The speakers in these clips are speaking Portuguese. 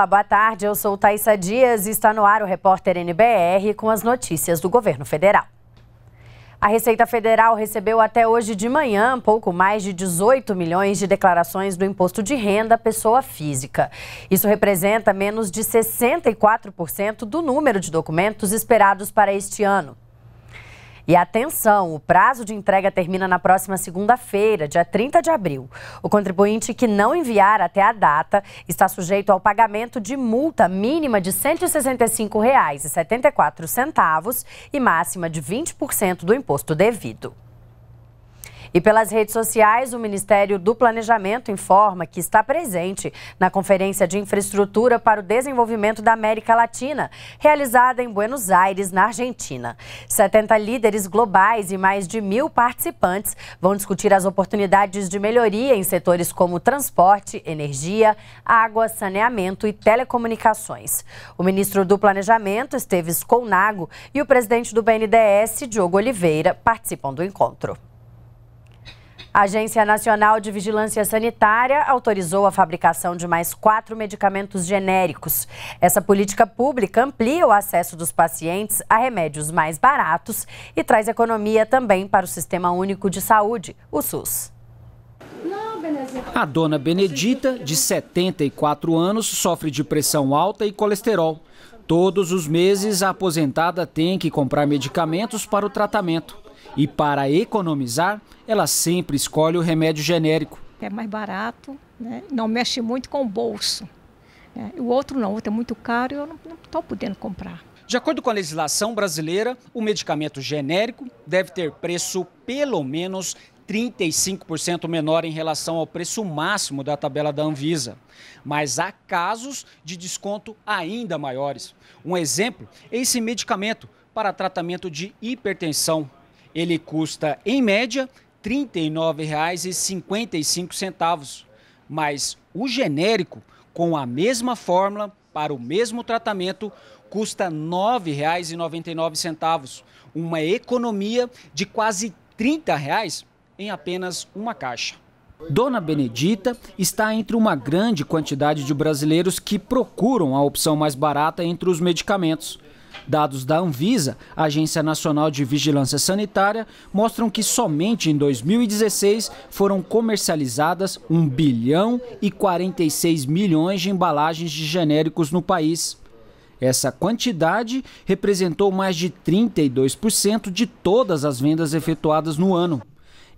Olá, boa tarde. Eu sou Thaisa Dias e está no ar o repórter NBR com as notícias do governo federal. A Receita Federal recebeu até hoje de manhã pouco mais de 18 milhões de declarações do imposto de renda pessoa física. Isso representa menos de 64% do número de documentos esperados para este ano. E atenção, o prazo de entrega termina na próxima segunda-feira, dia 30 de abril. O contribuinte que não enviar até a data está sujeito ao pagamento de multa mínima de R$ 165,74 e máxima de 20% do imposto devido. E pelas redes sociais, o Ministério do Planejamento informa que está presente na Conferência de Infraestrutura para o Desenvolvimento da América Latina, realizada em Buenos Aires, na Argentina. 70 líderes globais e mais de mil participantes vão discutir as oportunidades de melhoria em setores como transporte, energia, água, saneamento e telecomunicações. O ministro do Planejamento, Esteves Colnago, e o presidente do BNDES, Diogo Oliveira, participam do encontro. A Agência Nacional de Vigilância Sanitária autorizou a fabricação de mais quatro medicamentos genéricos. Essa política pública amplia o acesso dos pacientes a remédios mais baratos e traz economia também para o Sistema Único de Saúde, o SUS. A dona Benedita, de 74 anos, sofre de pressão alta e colesterol. Todos os meses, a aposentada tem que comprar medicamentos para o tratamento. E para economizar, ela sempre escolhe o remédio genérico. É mais barato, né? não mexe muito com o bolso. Né? O outro não, o outro é muito caro e eu não estou podendo comprar. De acordo com a legislação brasileira, o medicamento genérico deve ter preço pelo menos 35% menor em relação ao preço máximo da tabela da Anvisa. Mas há casos de desconto ainda maiores. Um exemplo é esse medicamento para tratamento de hipertensão. Ele custa, em média, R$ 39,55, mas o genérico, com a mesma fórmula, para o mesmo tratamento, custa R$ 9,99, uma economia de quase R$ reais em apenas uma caixa. Dona Benedita está entre uma grande quantidade de brasileiros que procuram a opção mais barata entre os medicamentos. Dados da Anvisa, Agência Nacional de Vigilância Sanitária, mostram que somente em 2016 foram comercializadas 1 bilhão e 46 milhões de embalagens de genéricos no país. Essa quantidade representou mais de 32% de todas as vendas efetuadas no ano.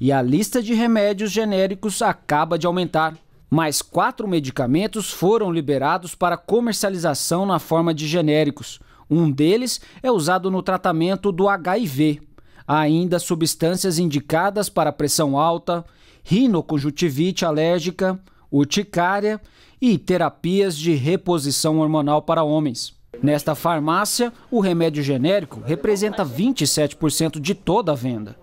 E a lista de remédios genéricos acaba de aumentar. Mais quatro medicamentos foram liberados para comercialização na forma de genéricos. Um deles é usado no tratamento do HIV. Há ainda substâncias indicadas para pressão alta, rinoconjuntivite alérgica, urticária e terapias de reposição hormonal para homens. Nesta farmácia, o remédio genérico representa 27% de toda a venda.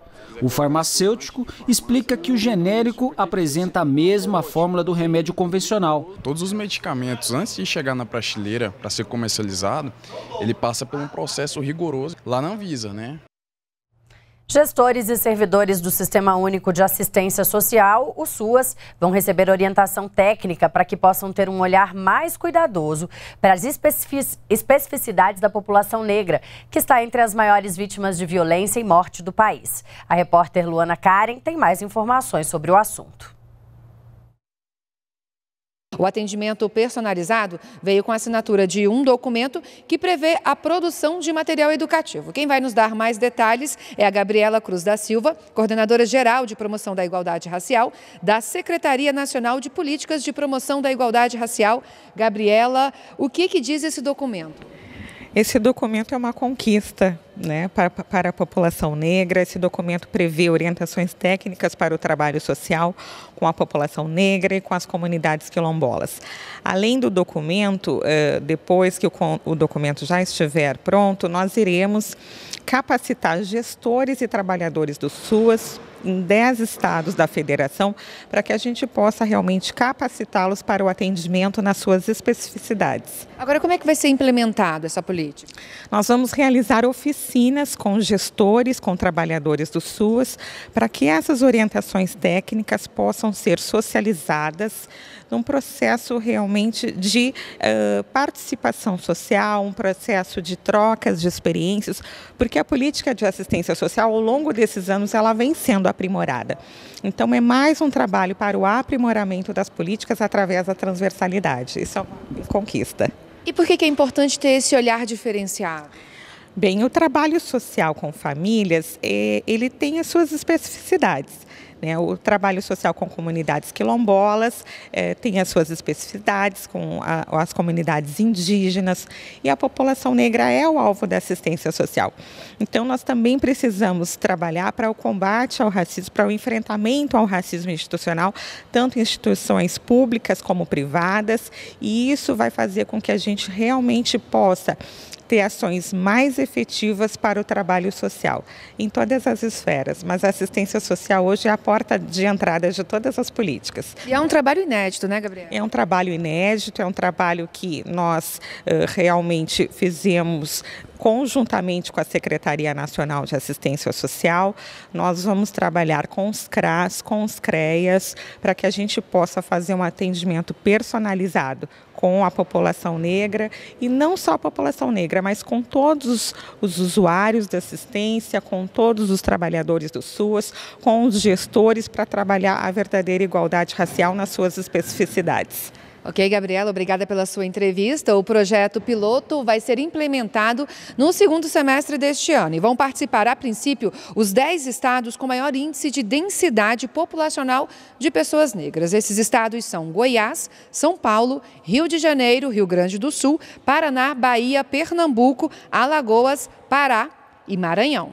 O farmacêutico explica que o genérico apresenta a mesma fórmula do remédio convencional. Todos os medicamentos, antes de chegar na prateleira para ser comercializado, ele passa por um processo rigoroso lá na Anvisa, né? Gestores e servidores do Sistema Único de Assistência Social, o SUAS, vão receber orientação técnica para que possam ter um olhar mais cuidadoso para as especificidades da população negra, que está entre as maiores vítimas de violência e morte do país. A repórter Luana Karen tem mais informações sobre o assunto. O atendimento personalizado veio com a assinatura de um documento que prevê a produção de material educativo. Quem vai nos dar mais detalhes é a Gabriela Cruz da Silva, coordenadora geral de promoção da igualdade racial da Secretaria Nacional de Políticas de Promoção da Igualdade Racial. Gabriela, o que, que diz esse documento? Esse documento é uma conquista né, para, para a população negra. Esse documento prevê orientações técnicas para o trabalho social com a população negra e com as comunidades quilombolas. Além do documento, eh, depois que o documento já estiver pronto, nós iremos capacitar gestores e trabalhadores do SUAS, em 10 estados da federação para que a gente possa realmente capacitá-los para o atendimento nas suas especificidades. Agora, como é que vai ser implementada essa política? Nós vamos realizar oficinas com gestores, com trabalhadores do SUS, para que essas orientações técnicas possam ser socializadas num processo realmente de uh, participação social, um processo de trocas de experiências, porque a política de assistência social, ao longo desses anos, ela vem sendo aprimorada. Então, é mais um trabalho para o aprimoramento das políticas através da transversalidade. Isso é uma conquista. E por que, é importante ter esse olhar diferenciado? Bem, o trabalho social com famílias, eh, ele tem as suas especificidades. Né? O trabalho social com comunidades quilombolas eh, tem as suas especificidades com a, as comunidades indígenas e a população negra é o alvo da assistência social. Então, nós também precisamos trabalhar para o combate ao racismo, para o enfrentamento ao racismo institucional, tanto em instituições públicas como privadas, e isso vai fazer com que a gente realmente possa ter ações mais efetivas para o trabalho social, em todas as esferas. Mas a assistência social hoje é a porta de entrada de todas as políticas. E é um trabalho inédito, né, Gabriela? É um trabalho inédito, é um trabalho que nós uh, realmente fizemos conjuntamente com a Secretaria Nacional de Assistência Social, nós vamos trabalhar com os CRAS, com os CREAS, para que a gente possa fazer um atendimento personalizado com a população negra e não só a população negra, mas com todos os usuários da assistência, com todos os trabalhadores do SUS, com os gestores para trabalhar a verdadeira igualdade racial nas suas especificidades. Ok, Gabriela, obrigada pela sua entrevista. O projeto piloto vai ser implementado no segundo semestre deste ano e vão participar, a princípio, os 10 estados com maior índice de densidade populacional de pessoas negras. Esses estados são Goiás, São Paulo, Rio de Janeiro, Rio Grande do Sul, Paraná, Bahia, Pernambuco, Alagoas, Pará e Maranhão.